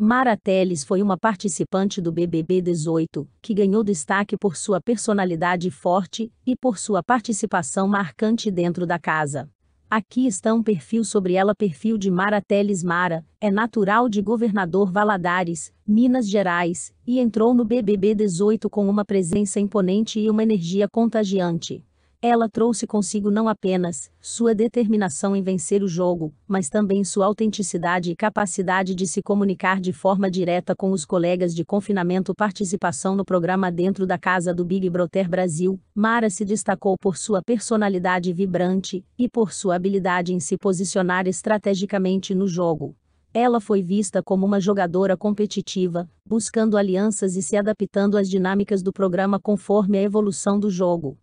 Mara Teles foi uma participante do BBB 18, que ganhou destaque por sua personalidade forte e por sua participação marcante dentro da casa. Aqui está um perfil sobre ela Perfil de Mara Teles Mara, é natural de Governador Valadares, Minas Gerais, e entrou no BBB 18 com uma presença imponente e uma energia contagiante. Ela trouxe consigo não apenas sua determinação em vencer o jogo, mas também sua autenticidade e capacidade de se comunicar de forma direta com os colegas de confinamento. Participação no programa Dentro da Casa do Big Brother Brasil, Mara se destacou por sua personalidade vibrante e por sua habilidade em se posicionar estrategicamente no jogo. Ela foi vista como uma jogadora competitiva, buscando alianças e se adaptando às dinâmicas do programa conforme a evolução do jogo.